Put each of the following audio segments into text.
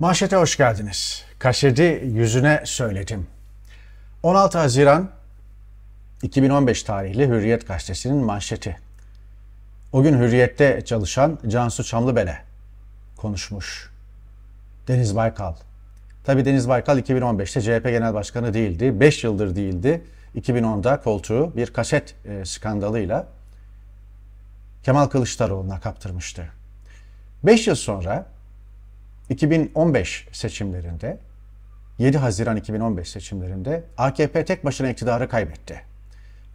Manşete hoş geldiniz. Kaşedi yüzüne söyledim. 16 Haziran 2015 tarihli Hürriyet gazetesinin manşeti. O gün Hürriyet'te çalışan Cansu Çamlıbele konuşmuş. Deniz Baykal. Tabi Deniz Baykal 2015'te CHP Genel Başkanı değildi. 5 yıldır değildi. 2010'da koltuğu bir kaset e, skandalıyla Kemal Kılıçdaroğlu'na kaptırmıştı. 5 yıl sonra 2015 seçimlerinde 7 Haziran 2015 seçimlerinde AKP tek başına iktidarı kaybetti.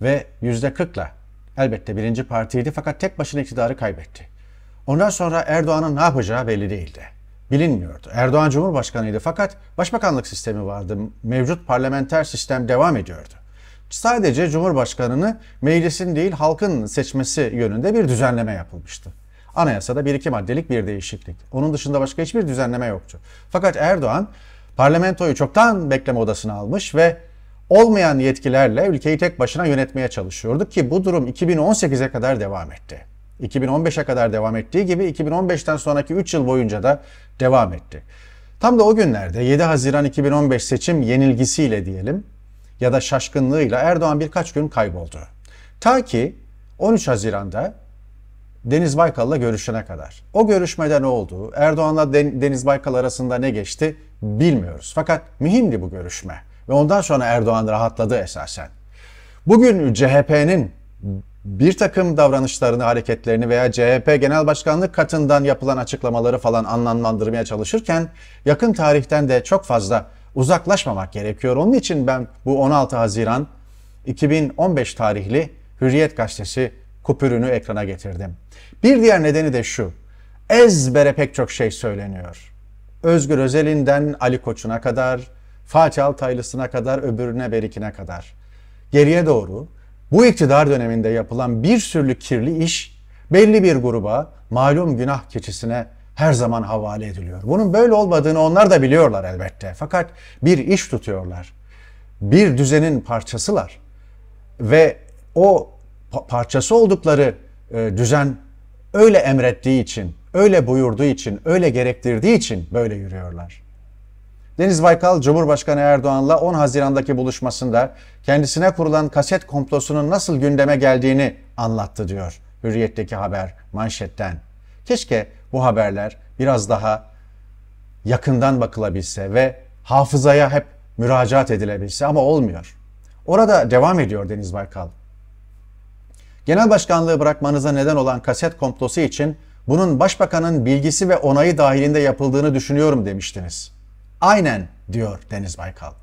Ve %40'la elbette birinci partiydi fakat tek başına iktidarı kaybetti. Ondan sonra Erdoğan'ın ne yapacağı belli değildi. Bilinmiyordu. Erdoğan Cumhurbaşkanıydı fakat başbakanlık sistemi vardı. Mevcut parlamenter sistem devam ediyordu. Sadece Cumhurbaşkanını meclisin değil halkın seçmesi yönünde bir düzenleme yapılmıştı. Anayasada bir iki maddelik bir değişiklik. Onun dışında başka hiçbir düzenleme yoktu. Fakat Erdoğan parlamentoyu çoktan bekleme odasına almış ve olmayan yetkilerle ülkeyi tek başına yönetmeye çalışıyorduk ki bu durum 2018'e kadar devam etti. 2015'e kadar devam ettiği gibi 2015'ten sonraki 3 yıl boyunca da devam etti. Tam da o günlerde 7 Haziran 2015 seçim yenilgisiyle diyelim ya da şaşkınlığıyla Erdoğan birkaç gün kayboldu. Ta ki 13 Haziran'da Deniz Baykal'la görüşene kadar. O görüşmede ne oldu? Erdoğan'la Deniz Baykal arasında ne geçti bilmiyoruz. Fakat mühimdi bu görüşme ve ondan sonra Erdoğan rahatladı esasen. Bugün CHP'nin bir takım davranışlarını, hareketlerini veya CHP Genel Başkanlık katından yapılan açıklamaları falan anlamlandırmaya çalışırken yakın tarihten de çok fazla uzaklaşmamak gerekiyor. Onun için ben bu 16 Haziran 2015 tarihli Hürriyet Gazetesi kupürünü ekrana getirdim. Bir diğer nedeni de şu. Ezbere pek çok şey söyleniyor. Özgür Özel'inden Ali Koç'una kadar, Fatih Altaylısı'na kadar, öbürüne berikine kadar. Geriye doğru bu iktidar döneminde yapılan bir sürü kirli iş belli bir gruba malum günah keçisine her zaman havale ediliyor. Bunun böyle olmadığını onlar da biliyorlar elbette. Fakat bir iş tutuyorlar. Bir düzenin parçasılar. Ve o parçası oldukları e, düzen öyle emrettiği için, öyle buyurduğu için, öyle gerektirdiği için böyle yürüyorlar. Deniz Baykal, Cumhurbaşkanı Erdoğan'la 10 Haziran'daki buluşmasında kendisine kurulan kaset komplosunun nasıl gündeme geldiğini anlattı diyor Hürriyet'teki haber manşetten. Keşke bu haberler biraz daha yakından bakılabilse ve hafızaya hep müracaat edilebilse ama olmuyor. Orada devam ediyor Deniz Baykal. Genel başkanlığı bırakmanıza neden olan kaset komplosu için bunun başbakanın bilgisi ve onayı dahilinde yapıldığını düşünüyorum demiştiniz. Aynen diyor Deniz Baykal.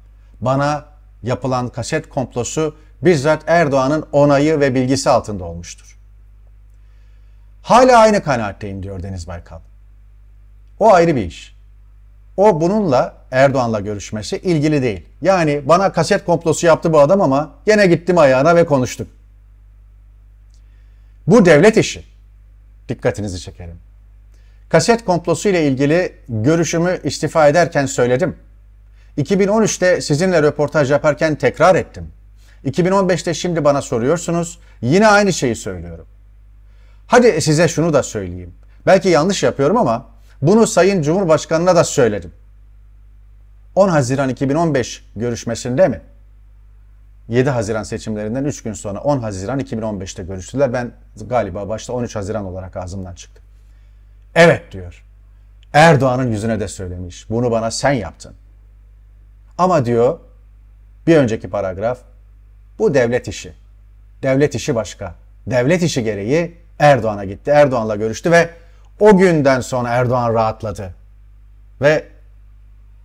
Bana yapılan kaset komplosu bizzat Erdoğan'ın onayı ve bilgisi altında olmuştur. Hala aynı kanaatteyim diyor Deniz Baykal. O ayrı bir iş. O bununla Erdoğan'la görüşmesi ilgili değil. Yani bana kaset komplosu yaptı bu adam ama gene gittim ayağına ve konuştuk. Bu devlet işi. Dikkatinizi çekerim. Kaset komplosu ile ilgili görüşümü istifa ederken söyledim. 2013'te sizinle röportaj yaparken tekrar ettim. 2015'te şimdi bana soruyorsunuz. Yine aynı şeyi söylüyorum. Hadi size şunu da söyleyeyim. Belki yanlış yapıyorum ama bunu Sayın Cumhurbaşkanı'na da söyledim. 10 Haziran 2015 görüşmesinde mi? 7 Haziran seçimlerinden 3 gün sonra 10 Haziran 2015'te görüştüler. Ben galiba başta 13 Haziran olarak ağzımdan çıktı. Evet diyor. Erdoğan'ın yüzüne de söylemiş. Bunu bana sen yaptın. Ama diyor bir önceki paragraf bu devlet işi. Devlet işi başka. Devlet işi gereği Erdoğan'a gitti. Erdoğan'la görüştü ve o günden sonra Erdoğan rahatladı. Ve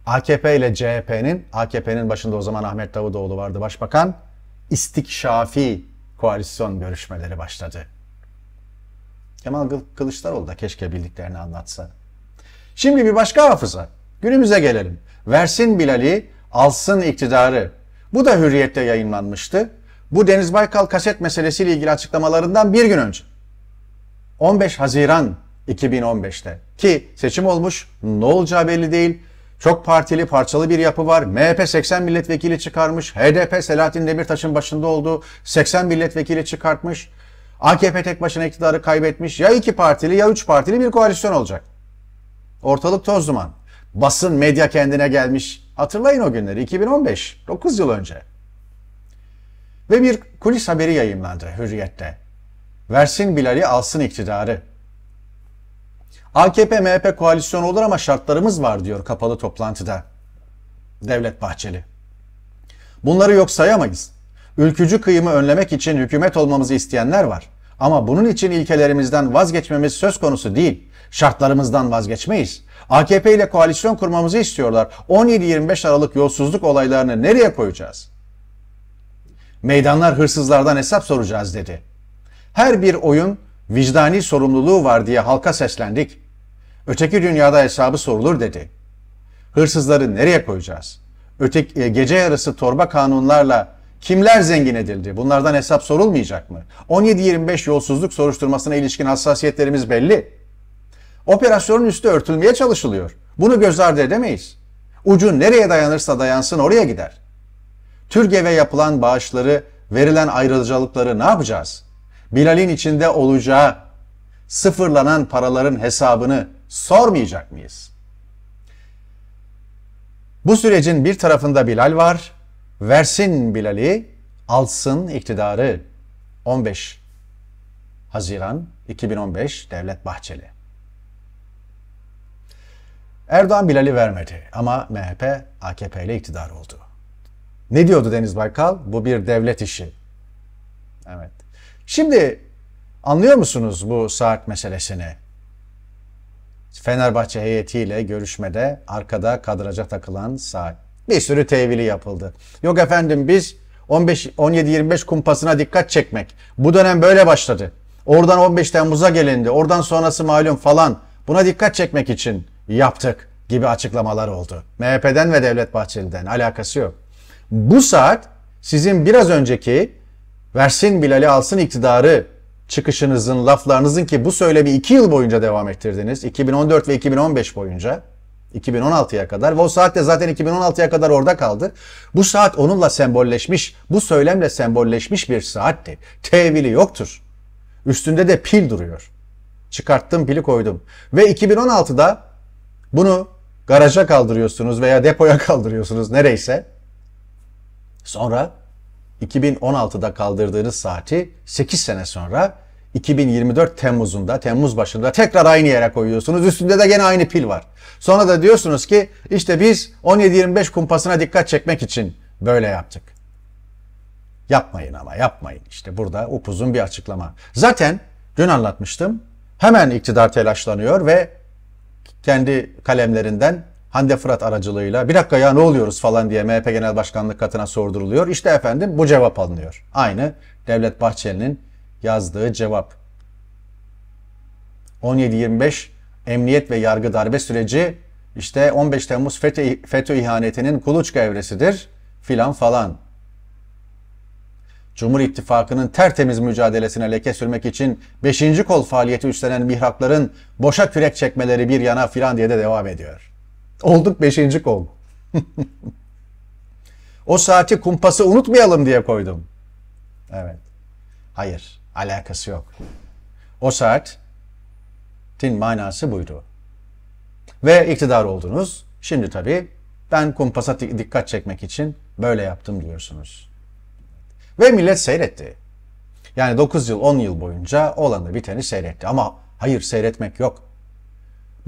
AKP ile CHP'nin, AKP'nin başında o zaman Ahmet Davutoğlu vardı başbakan, istikşafi koalisyon görüşmeleri başladı. Kemal Kılıçdaroğlu da keşke bildiklerini anlatsa. Şimdi bir başka hafıza. Günümüze gelelim. Versin Bilal'i, alsın iktidarı. Bu da hürriyette yayınlanmıştı. Bu Deniz Baykal kaset meselesiyle ilgili açıklamalarından bir gün önce. 15 Haziran 2015'te ki seçim olmuş ne olacağı belli değil. Çok partili parçalı bir yapı var. MHP 80 milletvekili çıkarmış. HDP Selahattin Demirtaş'ın başında olduğu 80 milletvekili çıkartmış. AKP tek başına iktidarı kaybetmiş. Ya iki partili ya üç partili bir koalisyon olacak. Ortalık toz duman. Basın, medya kendine gelmiş. Hatırlayın o günleri 2015, 9 yıl önce. Ve bir kulis haberi yayımlandı Hürriyet'te. Versin Bilal'i alsın iktidarı. AKP-MHP koalisyonu olur ama şartlarımız var diyor kapalı toplantıda Devlet Bahçeli. Bunları yok sayamayız. Ülkücü kıyımı önlemek için hükümet olmamızı isteyenler var. Ama bunun için ilkelerimizden vazgeçmemiz söz konusu değil. Şartlarımızdan vazgeçmeyiz. AKP ile koalisyon kurmamızı istiyorlar. 17-25 Aralık yolsuzluk olaylarını nereye koyacağız? Meydanlar hırsızlardan hesap soracağız dedi. Her bir oyun vicdani sorumluluğu var diye halka seslendik. Öteki dünyada hesabı sorulur dedi. Hırsızları nereye koyacağız? Öteki, e, gece yarısı torba kanunlarla kimler zengin edildi? Bunlardan hesap sorulmayacak mı? 17-25 yolsuzluk soruşturmasına ilişkin hassasiyetlerimiz belli. Operasyonun üstü örtülmeye çalışılıyor. Bunu göz ardı edemeyiz. Ucu nereye dayanırsa dayansın oraya gider. TÜRGEV'e yapılan bağışları, verilen ayrıcalıkları ne yapacağız? Bilal'in içinde olacağı sıfırlanan paraların hesabını sormayacak mıyız? Bu sürecin bir tarafında Bilal var. Versin Bilal'i, alsın iktidarı. 15 Haziran 2015 Devlet Bahçeli. Erdoğan Bilal'i vermedi ama MHP AKP ile iktidar oldu. Ne diyordu Deniz Baykal? Bu bir devlet işi. Evet. Şimdi anlıyor musunuz bu saat meselesini? Fenerbahçe heyetiyle görüşmede arkada kadraja takılan sağ. Bir sürü tevili yapıldı. Yok efendim biz 15 17-25 kumpasına dikkat çekmek. Bu dönem böyle başladı. Oradan 15 Temmuz'a gelindi. Oradan sonrası malum falan. Buna dikkat çekmek için yaptık gibi açıklamalar oldu. MHP'den ve Devlet Bahçeli'den alakası yok. Bu saat sizin biraz önceki versin Bilal'i alsın iktidarı çıkışınızın, laflarınızın ki bu söylemi 2 yıl boyunca devam ettirdiniz. 2014 ve 2015 boyunca. 2016'ya kadar ve o saat de zaten 2016'ya kadar orada kaldı. Bu saat onunla sembolleşmiş, bu söylemle sembolleşmiş bir saatti. Tevili yoktur. Üstünde de pil duruyor. Çıkarttım pili koydum. Ve 2016'da bunu garaja kaldırıyorsunuz veya depoya kaldırıyorsunuz nereyse. Sonra 2016'da kaldırdığınız saati 8 sene sonra 2024 Temmuz'unda, Temmuz başında tekrar aynı yere koyuyorsunuz. Üstünde de gene aynı pil var. Sonra da diyorsunuz ki işte biz 17-25 kumpasına dikkat çekmek için böyle yaptık. Yapmayın ama yapmayın. İşte burada upuzun bir açıklama. Zaten dün anlatmıştım. Hemen iktidar telaşlanıyor ve kendi kalemlerinden Hande Fırat aracılığıyla bir dakika ya ne oluyoruz falan diye MHP Genel Başkanlık katına sorduruluyor. İşte efendim bu cevap alınıyor. Aynı Devlet Bahçeli'nin yazdığı cevap. 17-25 emniyet ve yargı darbe süreci işte 15 Temmuz FETÖ, FETÖ ihanetinin kuluçka evresidir filan falan. Cumhur İttifakı'nın tertemiz mücadelesine leke sürmek için 5. kol faaliyeti üstlenen mihrakların boşa kürek çekmeleri bir yana filan diye de devam ediyor. Olduk beşinci kol. o saati kumpası unutmayalım diye koydum. Evet. Hayır, alakası yok. O saat din manası buydu. Ve iktidar oldunuz. Şimdi tabii ben kumpasa dikkat çekmek için böyle yaptım diyorsunuz. Ve millet seyretti. Yani 9 yıl 10 yıl boyunca olanı biteni seyretti. Ama hayır seyretmek yok.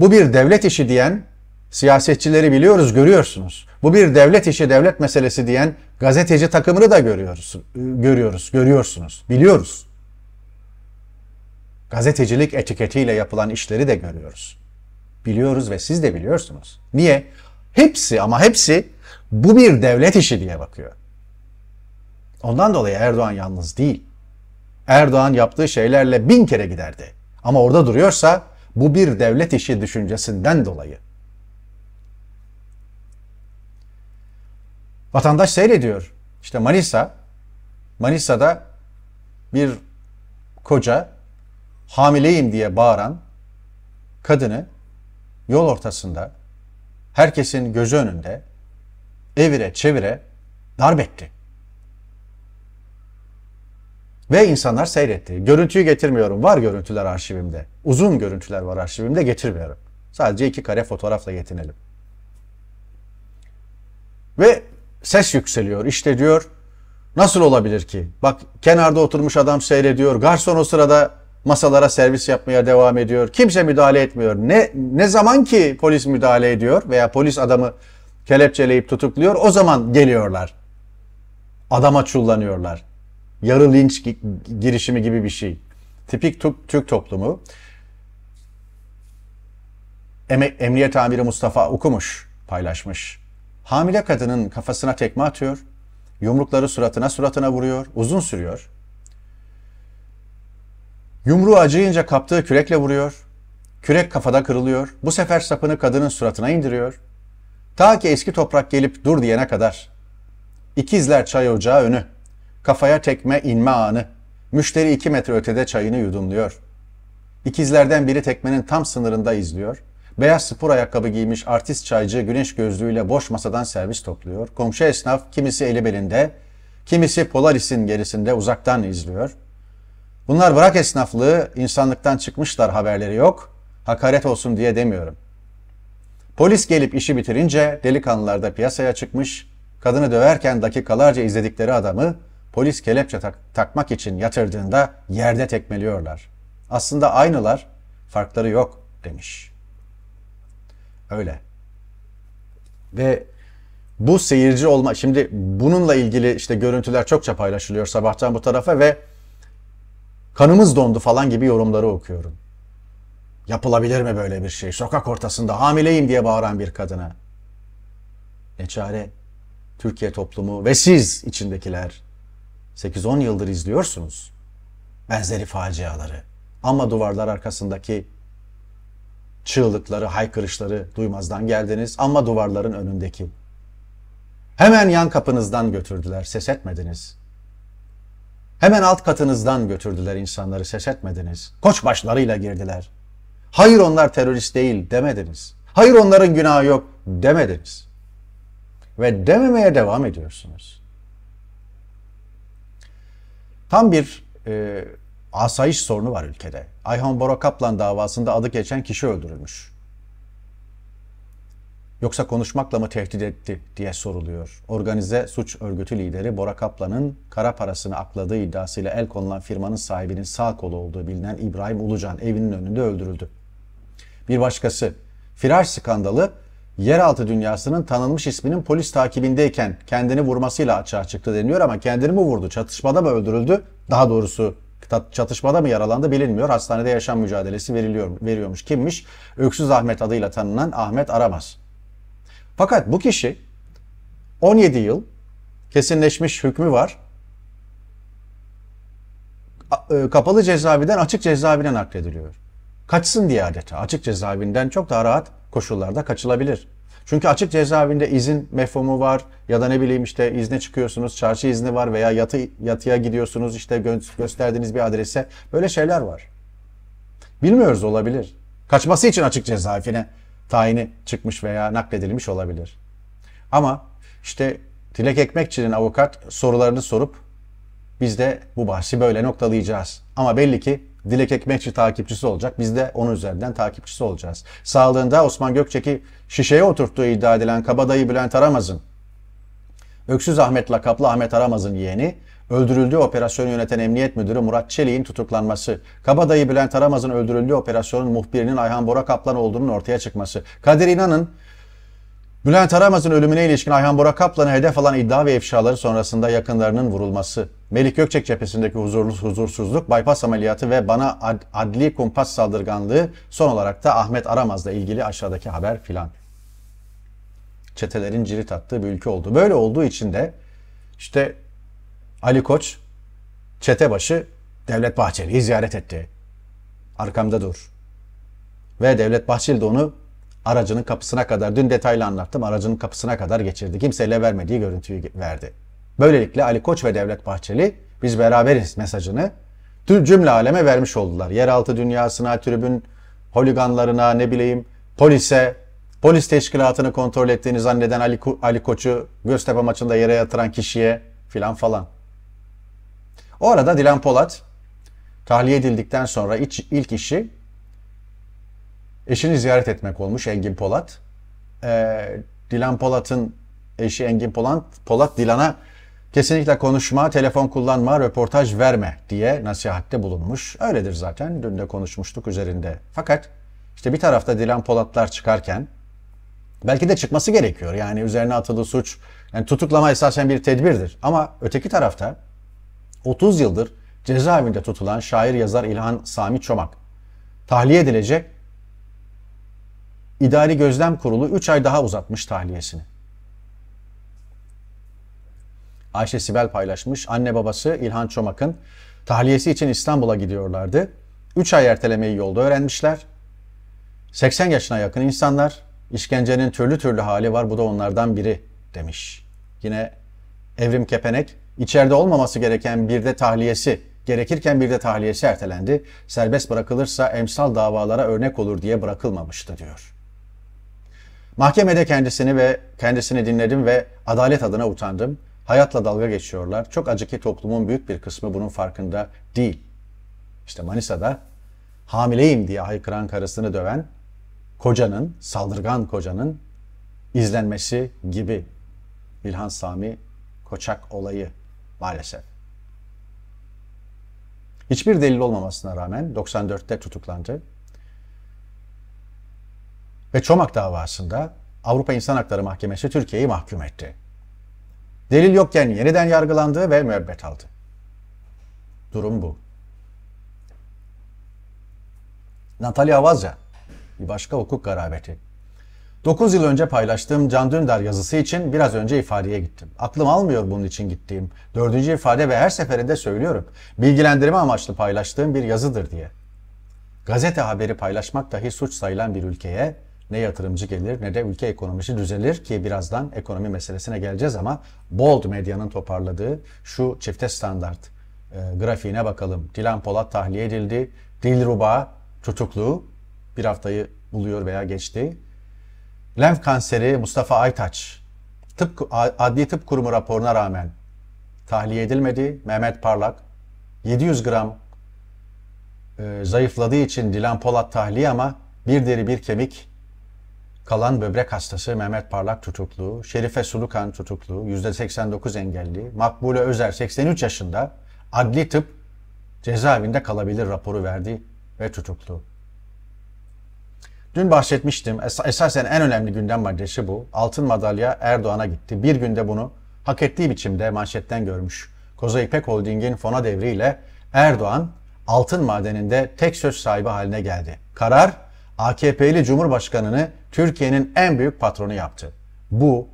Bu bir devlet işi diyen Siyasetçileri biliyoruz, görüyorsunuz. Bu bir devlet işi, devlet meselesi diyen gazeteci takımını da görüyoruz, görüyoruz, görüyorsunuz, biliyoruz. Gazetecilik etiketiyle yapılan işleri de görüyoruz. Biliyoruz ve siz de biliyorsunuz. Niye? Hepsi ama hepsi bu bir devlet işi diye bakıyor. Ondan dolayı Erdoğan yalnız değil. Erdoğan yaptığı şeylerle bin kere giderdi. Ama orada duruyorsa bu bir devlet işi düşüncesinden dolayı. Vatandaş seyrediyor. İşte Manisa, Manisa'da bir koca hamileyim diye bağıran kadını yol ortasında herkesin gözü önünde evire çevire darp etti. Ve insanlar seyretti. Görüntüyü getirmiyorum. Var görüntüler arşivimde. Uzun görüntüler var arşivimde getirmiyorum. Sadece iki kare fotoğrafla yetinelim. Ve ses yükseliyor. İşte diyor nasıl olabilir ki? Bak kenarda oturmuş adam seyrediyor. Garson o sırada masalara servis yapmaya devam ediyor. Kimse müdahale etmiyor. Ne ne zaman ki polis müdahale ediyor veya polis adamı kelepçeleyip tutukluyor o zaman geliyorlar. Adama çullanıyorlar. Yarı linç girişimi gibi bir şey. Tipik Türk toplumu. Emniyet amiri Mustafa okumuş, paylaşmış. Hamile kadının kafasına tekme atıyor. Yumrukları suratına suratına vuruyor. Uzun sürüyor. Yumruğu acıyınca kaptığı kürekle vuruyor. Kürek kafada kırılıyor. Bu sefer sapını kadının suratına indiriyor. Ta ki eski toprak gelip dur diyene kadar. İkizler çay ocağı önü. Kafaya tekme inme anı. Müşteri iki metre ötede çayını yudumluyor. İkizlerden biri tekmenin tam sınırında izliyor. Beyaz spor ayakkabı giymiş artist çaycı güneş gözlüğüyle boş masadan servis topluyor. Komşu esnaf kimisi eli belinde, kimisi Polaris'in gerisinde uzaktan izliyor. Bunlar bırak esnaflığı, insanlıktan çıkmışlar haberleri yok. Hakaret olsun diye demiyorum. Polis gelip işi bitirince delikanlılar da piyasaya çıkmış. Kadını döverken dakikalarca izledikleri adamı polis kelepçe tak takmak için yatırdığında yerde tekmeliyorlar. Aslında aynılar, farkları yok demiş.'' Öyle. Ve bu seyirci olma şimdi bununla ilgili işte görüntüler çokça paylaşılıyor sabahtan bu tarafa ve kanımız dondu falan gibi yorumları okuyorum. Yapılabilir mi böyle bir şey? Sokak ortasında hamileyim diye bağıran bir kadına. Ne çare? Türkiye toplumu ve siz içindekiler 8-10 yıldır izliyorsunuz benzeri faciaları. Ama duvarlar arkasındaki çığlıkları, haykırışları duymazdan geldiniz ama duvarların önündeki. Hemen yan kapınızdan götürdüler, ses etmediniz. Hemen alt katınızdan götürdüler insanları, ses etmediniz. Koç başlarıyla girdiler. Hayır onlar terörist değil demediniz. Hayır onların günahı yok demediniz. Ve dememeye devam ediyorsunuz. Tam bir e, Asayiş sorunu var ülkede. Ayhan Bora Kaplan davasında adı geçen kişi öldürülmüş. Yoksa konuşmakla mı tehdit etti diye soruluyor. Organize suç örgütü lideri Bora Kaplan'ın kara parasını akladığı iddiasıyla el konulan firmanın sahibinin sağ kolu olduğu bilinen İbrahim Ulucan evinin önünde öldürüldü. Bir başkası firar skandalı yeraltı dünyasının tanınmış isminin polis takibindeyken kendini vurmasıyla açığa çıktı deniyor ama kendini mi vurdu? Çatışmada mı öldürüldü? Daha doğrusu çatışmada mı yaralandı bilinmiyor. Hastanede yaşam mücadelesi veriliyor, veriyormuş. Kimmiş? Öksüz Ahmet adıyla tanınan Ahmet Aramaz. Fakat bu kişi 17 yıl kesinleşmiş hükmü var. E, kapalı cezaevinden açık cezaevine naklediliyor. Kaçsın diye adeta açık cezaevinden çok daha rahat koşullarda kaçılabilir. Çünkü açık cezaevinde izin mefhumu var ya da ne bileyim işte izne çıkıyorsunuz, çarşı izni var veya yatı, yatıya gidiyorsunuz işte gö- gösterdiğiniz bir adrese. Böyle şeyler var. Bilmiyoruz olabilir. Kaçması için açık cezaevine tayini çıkmış veya nakledilmiş olabilir. Ama işte Dilek Ekmekçi'nin avukat sorularını sorup biz de bu bahsi böyle noktalayacağız. Ama belli ki Dilek Ekmekçi takipçisi olacak. Biz de onun üzerinden takipçisi olacağız. Sağlığında Osman Gökçek'i şişeye oturttuğu iddia edilen kabadayı Bülent Aramaz'ın, Öksüz Ahmet lakaplı Ahmet Aramaz'ın yeğeni, öldürüldüğü operasyonu yöneten Emniyet Müdürü Murat Çelik'in tutuklanması, kabadayı Bülent Aramaz'ın öldürüldüğü operasyonun muhbirinin Ayhan Bora Kaplan olduğunun ortaya çıkması, Kadir İnan'ın Bülent Aramaz'ın ölümüne ilişkin Ayhan Bora Kaplan'ı hedef alan iddia ve ifşaları sonrasında yakınlarının vurulması, Melik Gökçek cephesindeki huzursuz, huzursuzluk, bypass ameliyatı ve bana ad, adli kumpas saldırganlığı son olarak da Ahmet Aramaz'la ilgili aşağıdaki haber filan. Çetelerin cirit attığı bir ülke oldu. Böyle olduğu için de işte Ali Koç çete başı Devlet Bahçeli'yi ziyaret etti. Arkamda dur. Ve Devlet Bahçeli de onu aracının kapısına kadar, dün detaylı anlattım, aracının kapısına kadar geçirdi. Kimseyle vermediği görüntüyü verdi. Böylelikle Ali Koç ve Devlet Bahçeli biz beraberiz mesajını tüm cümle aleme vermiş oldular. Yeraltı dünyasına, tribün holiganlarına, ne bileyim polise, polis teşkilatını kontrol ettiğini zanneden Ali, Ko Ali Koç'u Göztepe maçında yere yatıran kişiye filan falan. O arada Dilan Polat tahliye edildikten sonra iç, ilk işi eşini ziyaret etmek olmuş Engin Polat. Ee, Dilan Polat'ın eşi Engin Polat, Polat Dilan'a Kesinlikle konuşma, telefon kullanma, röportaj verme diye nasihatte bulunmuş. Öyledir zaten. Dün de konuşmuştuk üzerinde. Fakat işte bir tarafta Dilan Polatlar çıkarken belki de çıkması gerekiyor. Yani üzerine atılı suç, yani tutuklama esasen bir tedbirdir. Ama öteki tarafta 30 yıldır cezaevinde tutulan şair yazar İlhan Sami Çomak tahliye edilecek. İdari Gözlem Kurulu 3 ay daha uzatmış tahliyesini. Ayşe Sibel paylaşmış. Anne babası İlhan Çomak'ın tahliyesi için İstanbul'a gidiyorlardı. 3 ay ertelemeyi yolda öğrenmişler. 80 yaşına yakın insanlar. İşkencenin türlü türlü hali var. Bu da onlardan biri demiş. Yine Evrim Kepenek içeride olmaması gereken bir de tahliyesi gerekirken bir de tahliyesi ertelendi. Serbest bırakılırsa emsal davalara örnek olur diye bırakılmamıştı diyor. Mahkemede kendisini ve kendisini dinledim ve adalet adına utandım. Hayatla dalga geçiyorlar. Çok acıki toplumun büyük bir kısmı bunun farkında değil. İşte Manisa'da hamileyim diye haykıran karısını döven kocanın, saldırgan kocanın izlenmesi gibi İlhan Sami Koçak olayı maalesef. Hiçbir delil olmamasına rağmen 94'te tutuklandı. Ve Çomak davasında Avrupa İnsan Hakları Mahkemesi Türkiye'yi mahkum etti. Delil yokken yeniden yargılandı ve müebbet aldı. Durum bu. Natalia Vazca, bir başka hukuk garabeti. 9 yıl önce paylaştığım Can Dündar yazısı için biraz önce ifadeye gittim. Aklım almıyor bunun için gittiğim. Dördüncü ifade ve her seferinde söylüyorum. Bilgilendirme amaçlı paylaştığım bir yazıdır diye. Gazete haberi paylaşmak dahi suç sayılan bir ülkeye ne yatırımcı gelir ne de ülke ekonomisi düzelir ki birazdan ekonomi meselesine geleceğiz ama Bold Medya'nın toparladığı şu çifte standart e, grafiğine bakalım. Dilan Polat tahliye edildi. Dilruba tutuklu. Bir haftayı buluyor veya geçti. Lenf kanseri Mustafa Aytaç. Tıp, Adli Tıp Kurumu raporuna rağmen tahliye edilmedi. Mehmet Parlak 700 gram e, zayıfladığı için Dilan Polat tahliye ama bir deri bir kemik Kalan böbrek hastası Mehmet Parlak tutuklu, Şerife Sulukan tutuklu, %89 engelli, Makbule Özer 83 yaşında adli tıp cezaevinde kalabilir raporu verdi ve tutuklu. Dün bahsetmiştim. esasen en önemli gündem maddesi bu. Altın madalya Erdoğan'a gitti. Bir günde bunu hak ettiği biçimde manşetten görmüş. Koza İpek Holding'in fona devriyle Erdoğan altın madeninde tek söz sahibi haline geldi. Karar AKP'li Cumhurbaşkanını Türkiye'nin en büyük patronu yaptı. Bu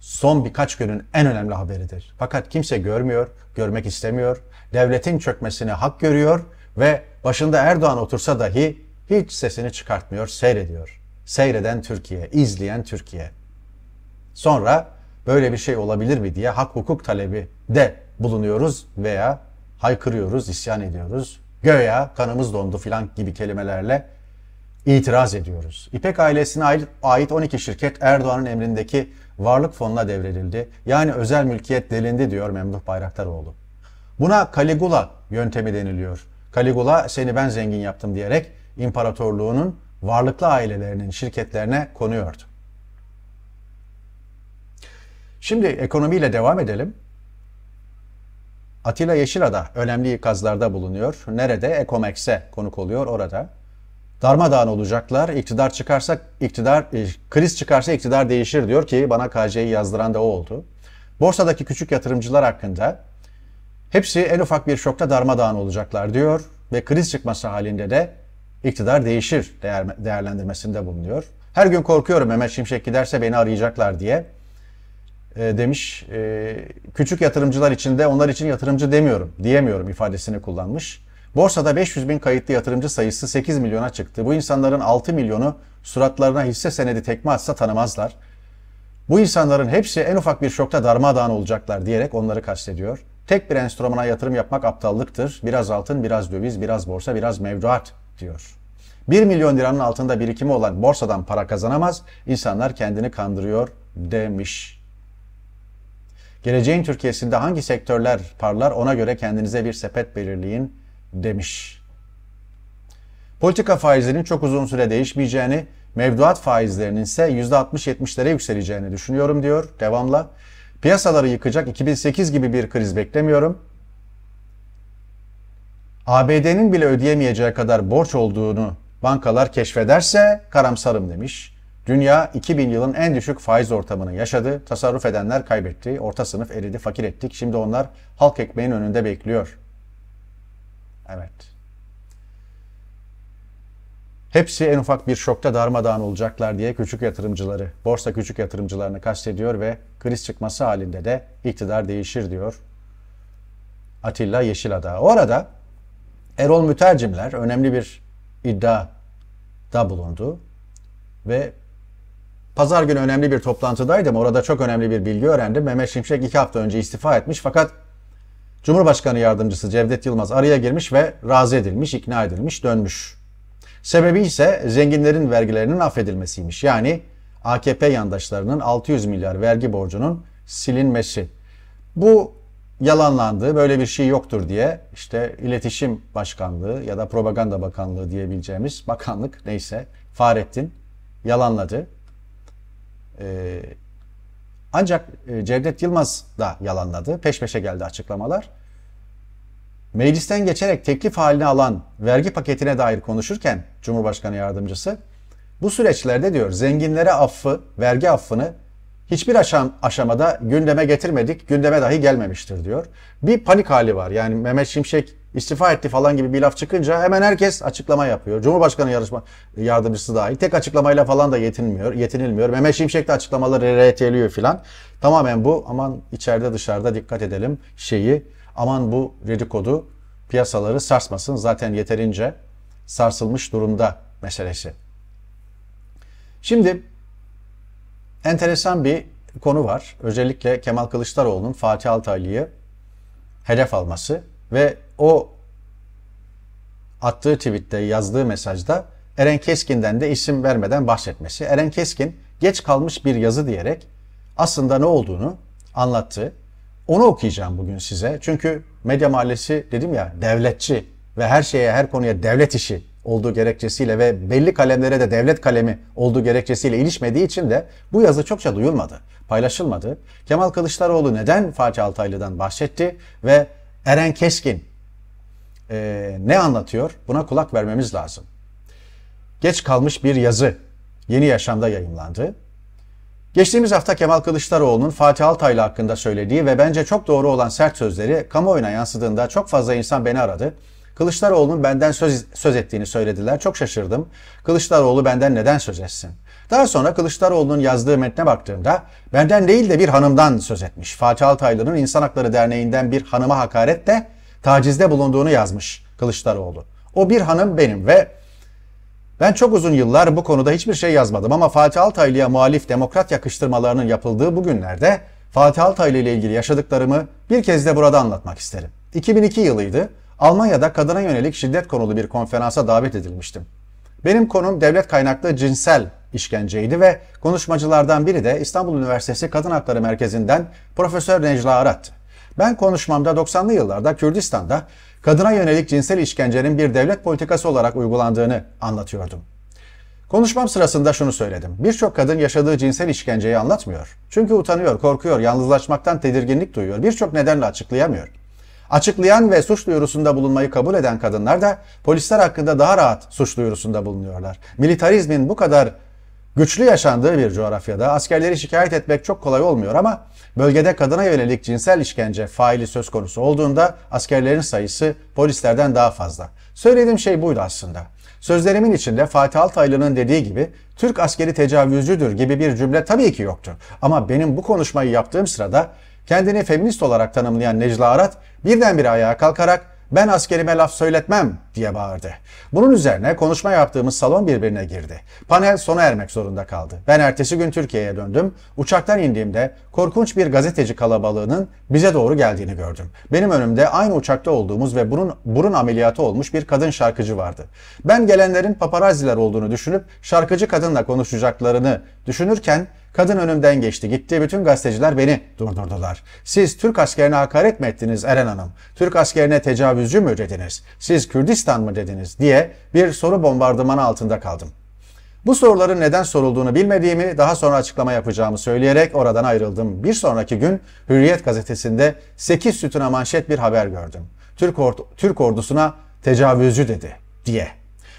son birkaç günün en önemli haberidir. Fakat kimse görmüyor, görmek istemiyor. Devletin çökmesini hak görüyor ve başında Erdoğan otursa dahi hiç sesini çıkartmıyor, seyrediyor. Seyreden Türkiye, izleyen Türkiye. Sonra böyle bir şey olabilir mi diye hak hukuk talebi de bulunuyoruz veya haykırıyoruz, isyan ediyoruz. Göya kanımız dondu filan gibi kelimelerle İtiraz ediyoruz. İpek ailesine ait 12 şirket Erdoğan'ın emrindeki varlık fonuna devredildi. Yani özel mülkiyet delindi diyor Memduh Bayraktaroğlu. Buna Caligula yöntemi deniliyor. Caligula seni ben zengin yaptım diyerek imparatorluğunun varlıklı ailelerinin şirketlerine konuyordu. Şimdi ekonomiyle devam edelim. Atilla Yeşilada önemli ikazlarda bulunuyor. Nerede? Ekomex'e konuk oluyor orada darmadağın olacaklar. İktidar çıkarsa iktidar e, kriz çıkarsa iktidar değişir diyor ki bana KC'yi yazdıran da o oldu. Borsadaki küçük yatırımcılar hakkında hepsi en ufak bir şokta darmadağın olacaklar diyor ve kriz çıkması halinde de iktidar değişir değer, değerlendirmesinde bulunuyor. Her gün korkuyorum Mehmet Şimşek giderse beni arayacaklar diye e, demiş. E, küçük yatırımcılar içinde onlar için yatırımcı demiyorum, diyemiyorum ifadesini kullanmış. Borsada 500 bin kayıtlı yatırımcı sayısı 8 milyona çıktı. Bu insanların 6 milyonu suratlarına hisse senedi tekme atsa tanımazlar. Bu insanların hepsi en ufak bir şokta darmadağın olacaklar diyerek onları kastediyor. Tek bir enstrümana yatırım yapmak aptallıktır. Biraz altın, biraz döviz, biraz borsa, biraz mevduat diyor. 1 milyon liranın altında birikimi olan borsadan para kazanamaz, İnsanlar kendini kandırıyor demiş. Geleceğin Türkiye'sinde hangi sektörler parlar ona göre kendinize bir sepet belirleyin demiş. Politika faizlerinin çok uzun süre değişmeyeceğini, mevduat faizlerinin ise %60-70'lere yükseleceğini düşünüyorum diyor devamla. Piyasaları yıkacak 2008 gibi bir kriz beklemiyorum. ABD'nin bile ödeyemeyeceği kadar borç olduğunu bankalar keşfederse karamsarım demiş. Dünya 2000 yılın en düşük faiz ortamını yaşadı. Tasarruf edenler kaybetti. Orta sınıf eridi, fakir ettik. Şimdi onlar halk ekmeğin önünde bekliyor.'' Evet. Hepsi en ufak bir şokta darmadağın olacaklar diye küçük yatırımcıları, borsa küçük yatırımcılarını kastediyor ve kriz çıkması halinde de iktidar değişir diyor Atilla Yeşilada. Orada Erol Mütercimler önemli bir iddia da bulundu ve pazar günü önemli bir toplantıdaydım. Orada çok önemli bir bilgi öğrendim. Mehmet Şimşek iki hafta önce istifa etmiş fakat Cumhurbaşkanı yardımcısı Cevdet Yılmaz araya girmiş ve razı edilmiş, ikna edilmiş, dönmüş. Sebebi ise zenginlerin vergilerinin affedilmesiymiş. Yani AKP yandaşlarının 600 milyar vergi borcunun silinmesi. Bu yalanlandı, böyle bir şey yoktur diye işte iletişim başkanlığı ya da propaganda bakanlığı diyebileceğimiz bakanlık neyse Fahrettin yalanladı. Ee, ancak e, Cevdet Yılmaz da yalanladı. Peş peşe geldi açıklamalar. Meclisten geçerek teklif haline alan vergi paketine dair konuşurken Cumhurbaşkanı yardımcısı bu süreçlerde diyor zenginlere affı, vergi affını hiçbir aşam, aşamada gündeme getirmedik, gündeme dahi gelmemiştir diyor. Bir panik hali var. Yani Mehmet Şimşek istifa etti falan gibi bir laf çıkınca hemen herkes açıklama yapıyor. Cumhurbaşkanı yarışma yardımcısı dahil. Tek açıklamayla falan da yetinmiyor, yetinilmiyor. Mehmet Şimşek de açıklamaları RT'liyor filan. Tamamen bu aman içeride dışarıda dikkat edelim şeyi. Aman bu dedikodu piyasaları sarsmasın. Zaten yeterince sarsılmış durumda meselesi. Şimdi enteresan bir konu var. Özellikle Kemal Kılıçdaroğlu'nun Fatih Altaylı'yı hedef alması ve o attığı tweette, yazdığı mesajda Eren Keskin'den de isim vermeden bahsetmesi. Eren Keskin geç kalmış bir yazı diyerek aslında ne olduğunu anlattı. Onu okuyacağım bugün size. Çünkü medya mahallesi dedim ya devletçi ve her şeye her konuya devlet işi olduğu gerekçesiyle ve belli kalemlere de devlet kalemi olduğu gerekçesiyle ilişmediği için de bu yazı çokça duyulmadı, paylaşılmadı. Kemal Kılıçdaroğlu neden Fatih Altaylı'dan bahsetti ve Eren Keskin e, ne anlatıyor? Buna kulak vermemiz lazım. Geç kalmış bir yazı Yeni Yaşam'da yayımlandı. Geçtiğimiz hafta Kemal Kılıçdaroğlu'nun Fatih Altaylı hakkında söylediği ve bence çok doğru olan sert sözleri kamuoyuna yansıdığında çok fazla insan beni aradı. Kılıçdaroğlu'nun benden söz, söz ettiğini söylediler. Çok şaşırdım. Kılıçdaroğlu benden neden söz etsin? Daha sonra Kılıçdaroğlu'nun yazdığı metne baktığımda benden değil de bir hanımdan söz etmiş. Fatih Altaylı'nın İnsan Hakları Derneği'nden bir hanıma hakaretle tacizde bulunduğunu yazmış Kılıçdaroğlu. O bir hanım benim ve ben çok uzun yıllar bu konuda hiçbir şey yazmadım ama Fatih Altaylı'ya muhalif demokrat yakıştırmalarının yapıldığı bu günlerde Fatih Altaylı ile ilgili yaşadıklarımı bir kez de burada anlatmak isterim. 2002 yılıydı. Almanya'da kadına yönelik şiddet konulu bir konferansa davet edilmiştim. Benim konum devlet kaynaklı cinsel işkenceydi ve konuşmacılardan biri de İstanbul Üniversitesi Kadın Hakları Merkezi'nden Profesör Necla Arat'tı. Ben konuşmamda 90'lı yıllarda Kürdistan'da kadına yönelik cinsel işkencenin bir devlet politikası olarak uygulandığını anlatıyordum. Konuşmam sırasında şunu söyledim. Birçok kadın yaşadığı cinsel işkenceyi anlatmıyor. Çünkü utanıyor, korkuyor, yalnızlaşmaktan tedirginlik duyuyor. Birçok nedenle açıklayamıyor. Açıklayan ve suç duyurusunda bulunmayı kabul eden kadınlar da polisler hakkında daha rahat suç duyurusunda bulunuyorlar. Militarizmin bu kadar Güçlü yaşandığı bir coğrafyada askerleri şikayet etmek çok kolay olmuyor ama bölgede kadına yönelik cinsel işkence faili söz konusu olduğunda askerlerin sayısı polislerden daha fazla. Söylediğim şey buydu aslında. Sözlerimin içinde Fatih Altaylı'nın dediği gibi Türk askeri tecavüzcüdür gibi bir cümle tabii ki yoktu. Ama benim bu konuşmayı yaptığım sırada kendini feminist olarak tanımlayan Necla Arat birdenbire ayağa kalkarak ben askerime laf söyletmem diye bağırdı. Bunun üzerine konuşma yaptığımız salon birbirine girdi. Panel sona ermek zorunda kaldı. Ben ertesi gün Türkiye'ye döndüm. Uçaktan indiğimde korkunç bir gazeteci kalabalığının bize doğru geldiğini gördüm. Benim önümde aynı uçakta olduğumuz ve burun, burun ameliyatı olmuş bir kadın şarkıcı vardı. Ben gelenlerin paparazziler olduğunu düşünüp şarkıcı kadınla konuşacaklarını düşünürken Kadın önümden geçti gitti. Bütün gazeteciler beni durdurdular. Siz Türk askerine hakaret mi ettiniz Eren Hanım? Türk askerine tecavüzcü mü dediniz? Siz Kürdistan mı dediniz diye bir soru bombardımanı altında kaldım. Bu soruların neden sorulduğunu bilmediğimi, daha sonra açıklama yapacağımı söyleyerek oradan ayrıldım. Bir sonraki gün Hürriyet gazetesinde 8 sütuna manşet bir haber gördüm. Türk, or Türk ordusuna tecavüzcü dedi diye.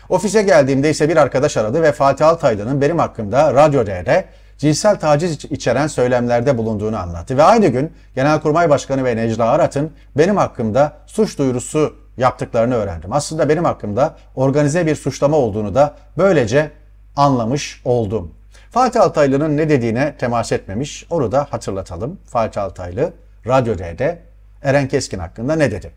Ofise geldiğimde ise bir arkadaş aradı ve Fatih Altaylı'nın benim hakkımda Radyo D'de cinsel taciz içeren söylemlerde bulunduğunu anlattı. Ve aynı gün Genelkurmay Başkanı ve Necla Arat'ın benim hakkımda suç duyurusu yaptıklarını öğrendim. Aslında benim hakkımda organize bir suçlama olduğunu da böylece anlamış oldum. Fatih Altaylı'nın ne dediğine temas etmemiş. Onu da hatırlatalım. Fatih Altaylı Radyo D'de Eren Keskin hakkında ne dedi?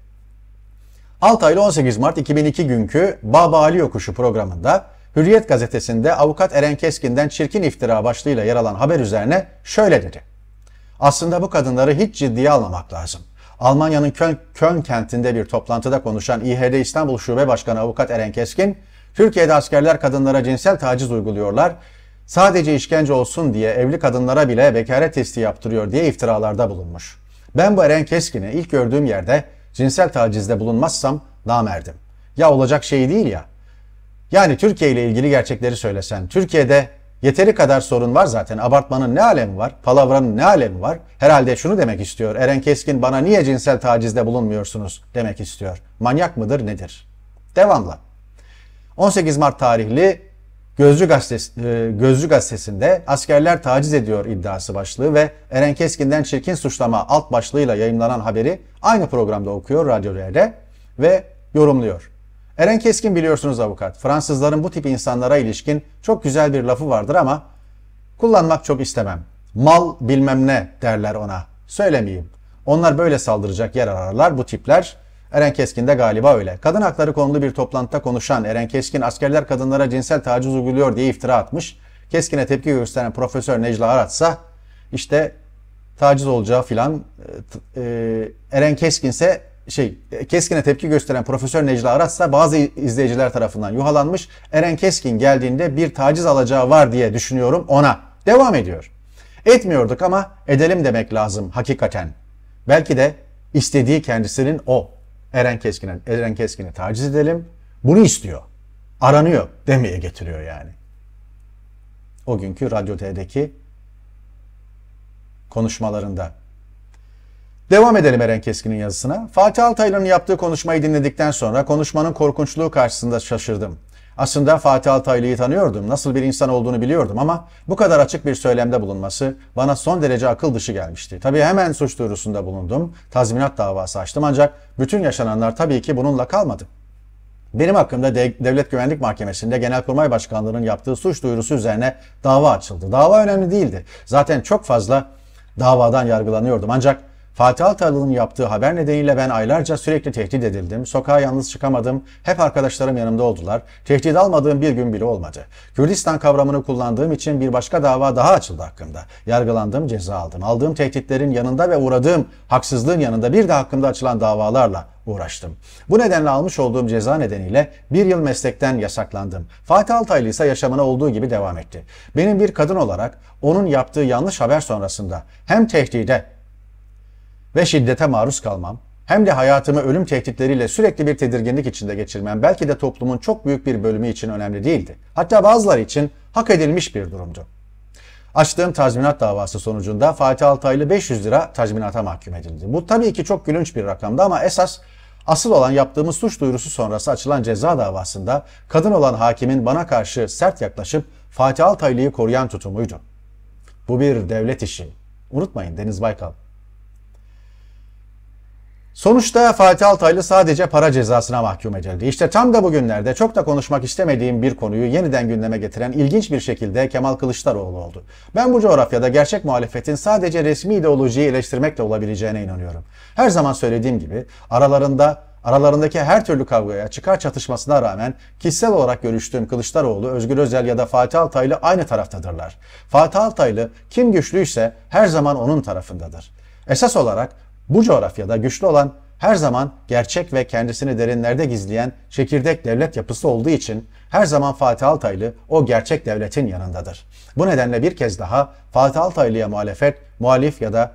Altaylı 18 Mart 2002 günkü Baba Ali Yokuşu programında Hürriyet gazetesinde avukat Eren Keskin'den çirkin iftira başlığıyla yer alan haber üzerine şöyle dedi. Aslında bu kadınları hiç ciddiye almamak lazım. Almanya'nın Köln, Köln kentinde bir toplantıda konuşan İHD İstanbul Şube Başkanı Avukat Eren Keskin, Türkiye'de askerler kadınlara cinsel taciz uyguluyorlar, sadece işkence olsun diye evli kadınlara bile bekaret testi yaptırıyor diye iftiralarda bulunmuş. Ben bu Eren Keskin'i ilk gördüğüm yerde cinsel tacizde bulunmazsam namerdim. Ya olacak şey değil ya. Yani Türkiye ile ilgili gerçekleri söylesen. Türkiye'de yeteri kadar sorun var zaten. Abartmanın ne alemi var? Palavranın ne alemi var? Herhalde şunu demek istiyor. Eren Keskin bana niye cinsel tacizde bulunmuyorsunuz demek istiyor. Manyak mıdır nedir? Devamla. 18 Mart tarihli Gözcü, gazetesi, e, Gözcü gazetesinde askerler taciz ediyor iddiası başlığı ve Eren Keskin'den çirkin suçlama alt başlığıyla yayınlanan haberi aynı programda okuyor Radyo R'de ve yorumluyor. Eren Keskin biliyorsunuz avukat. Fransızların bu tip insanlara ilişkin çok güzel bir lafı vardır ama kullanmak çok istemem. Mal bilmem ne derler ona. Söylemeyeyim. Onlar böyle saldıracak yer ararlar bu tipler. Eren Keskin de galiba öyle. Kadın hakları konulu bir toplantıda konuşan Eren Keskin askerler kadınlara cinsel taciz uyguluyor diye iftira atmış. Keskin'e tepki gösteren Profesör Necla Aratsa işte taciz olacağı filan e, e Eren Keskin ise şey e, Keskin'e tepki gösteren Profesör Necla Aras ise bazı izleyiciler tarafından yuhalanmış. Eren Keskin geldiğinde bir taciz alacağı var diye düşünüyorum ona. Devam ediyor. Etmiyorduk ama edelim demek lazım hakikaten. Belki de istediği kendisinin o. Eren Keskin'e Eren Keskin'i taciz edelim. Bunu istiyor. Aranıyor demeye getiriyor yani. O günkü Radyo T'deki konuşmalarında Devam edelim Eren Keskin'in yazısına. Fatih Altaylı'nın yaptığı konuşmayı dinledikten sonra konuşmanın korkunçluğu karşısında şaşırdım. Aslında Fatih Altaylı'yı tanıyordum, nasıl bir insan olduğunu biliyordum ama bu kadar açık bir söylemde bulunması bana son derece akıl dışı gelmişti. Tabii hemen suç duyurusunda bulundum, tazminat davası açtım ancak bütün yaşananlar tabii ki bununla kalmadı. Benim hakkımda De- Devlet Güvenlik Mahkemesi'nde Genelkurmay Başkanlığı'nın yaptığı suç duyurusu üzerine dava açıldı. Dava önemli değildi. Zaten çok fazla davadan yargılanıyordum ancak Fatih Altaylı'nın yaptığı haber nedeniyle ben aylarca sürekli tehdit edildim. Sokağa yalnız çıkamadım. Hep arkadaşlarım yanımda oldular. Tehdit almadığım bir gün bile olmadı. Kürdistan kavramını kullandığım için bir başka dava daha açıldı hakkımda. Yargılandım, ceza aldım. Aldığım tehditlerin yanında ve uğradığım haksızlığın yanında bir de hakkımda açılan davalarla uğraştım. Bu nedenle almış olduğum ceza nedeniyle bir yıl meslekten yasaklandım. Fatih Altaylı ise yaşamına olduğu gibi devam etti. Benim bir kadın olarak onun yaptığı yanlış haber sonrasında hem tehdide ve şiddete maruz kalmam, hem de hayatımı ölüm tehditleriyle sürekli bir tedirginlik içinde geçirmem belki de toplumun çok büyük bir bölümü için önemli değildi. Hatta bazıları için hak edilmiş bir durumdu. Açtığım tazminat davası sonucunda Fatih Altaylı 500 lira tazminata mahkum edildi. Bu tabii ki çok gülünç bir rakamdı ama esas asıl olan yaptığımız suç duyurusu sonrası açılan ceza davasında kadın olan hakimin bana karşı sert yaklaşıp Fatih Altaylı'yı koruyan tutumuydu. Bu bir devlet işi. Unutmayın Deniz Baykal. Sonuçta Fatih Altaylı sadece para cezasına mahkum edildi. İşte tam da bugünlerde çok da konuşmak istemediğim bir konuyu yeniden gündeme getiren ilginç bir şekilde Kemal Kılıçdaroğlu oldu. Ben bu coğrafyada gerçek muhalefetin sadece resmi ideolojiyi eleştirmekle olabileceğine inanıyorum. Her zaman söylediğim gibi aralarında aralarındaki her türlü kavgaya, çıkar çatışmasına rağmen kişisel olarak görüştüğüm Kılıçdaroğlu, Özgür Özel ya da Fatih Altaylı aynı taraftadırlar. Fatih Altaylı kim güçlüyse her zaman onun tarafındadır. Esas olarak bu coğrafyada güçlü olan her zaman gerçek ve kendisini derinlerde gizleyen çekirdek devlet yapısı olduğu için her zaman Fatih Altaylı o gerçek devletin yanındadır. Bu nedenle bir kez daha Fatih Altaylı'ya muhalefet, muhalif ya da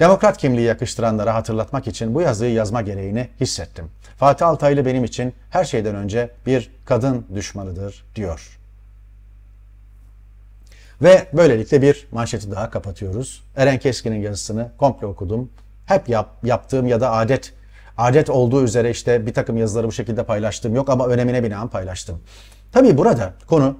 Demokrat kimliği yakıştıranlara hatırlatmak için bu yazıyı yazma gereğini hissettim. Fatih Altaylı benim için her şeyden önce bir kadın düşmanıdır diyor. Ve böylelikle bir manşeti daha kapatıyoruz. Eren Keskin'in yazısını komple okudum. Hep yap, yaptığım ya da adet adet olduğu üzere işte bir takım yazıları bu şekilde paylaştığım yok ama önemine binaen paylaştım. Tabii burada konu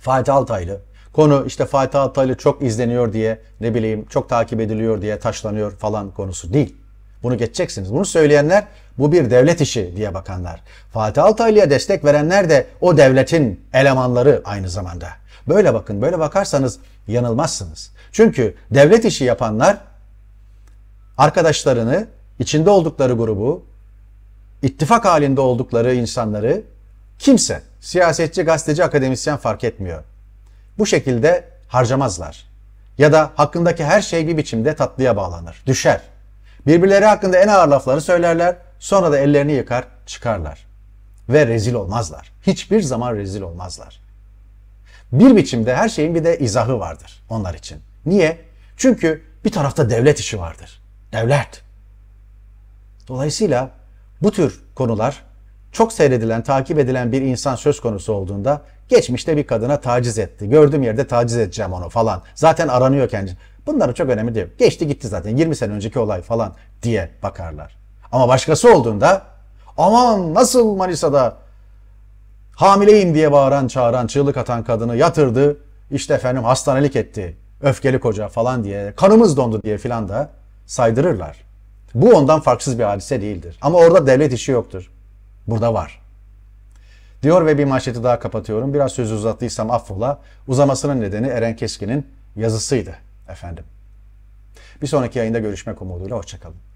Fatih Altaylı. Konu işte Fatih Altaylı çok izleniyor diye ne bileyim çok takip ediliyor diye taşlanıyor falan konusu değil. Bunu geçeceksiniz. Bunu söyleyenler bu bir devlet işi diye bakanlar. Fatih Altaylı'ya destek verenler de o devletin elemanları aynı zamanda. Böyle bakın, böyle bakarsanız yanılmazsınız. Çünkü devlet işi yapanlar arkadaşlarını, içinde oldukları grubu, ittifak halinde oldukları insanları kimse, siyasetçi, gazeteci, akademisyen fark etmiyor. Bu şekilde harcamazlar. Ya da hakkındaki her şey bir biçimde tatlıya bağlanır, düşer. Birbirleri hakkında en ağır lafları söylerler, sonra da ellerini yıkar, çıkarlar. Ve rezil olmazlar. Hiçbir zaman rezil olmazlar. Bir biçimde her şeyin bir de izahı vardır onlar için. Niye? Çünkü bir tarafta devlet işi vardır devlet. Dolayısıyla bu tür konular çok seyredilen, takip edilen bir insan söz konusu olduğunda geçmişte bir kadına taciz etti. Gördüğüm yerde taciz edeceğim onu falan. Zaten aranıyor kendisi. Bunları çok önemli değil. Geçti gitti zaten 20 sene önceki olay falan diye bakarlar. Ama başkası olduğunda aman nasıl Manisa'da hamileyim diye bağıran çağıran çığlık atan kadını yatırdı. İşte efendim hastanelik etti. Öfkeli koca falan diye kanımız dondu diye filan da saydırırlar. Bu ondan farksız bir hadise değildir. Ama orada devlet işi yoktur. Burada var. Diyor ve bir manşeti daha kapatıyorum. Biraz sözü uzattıysam affola. Uzamasının nedeni Eren Keskin'in yazısıydı efendim. Bir sonraki yayında görüşmek umuduyla. Hoşçakalın.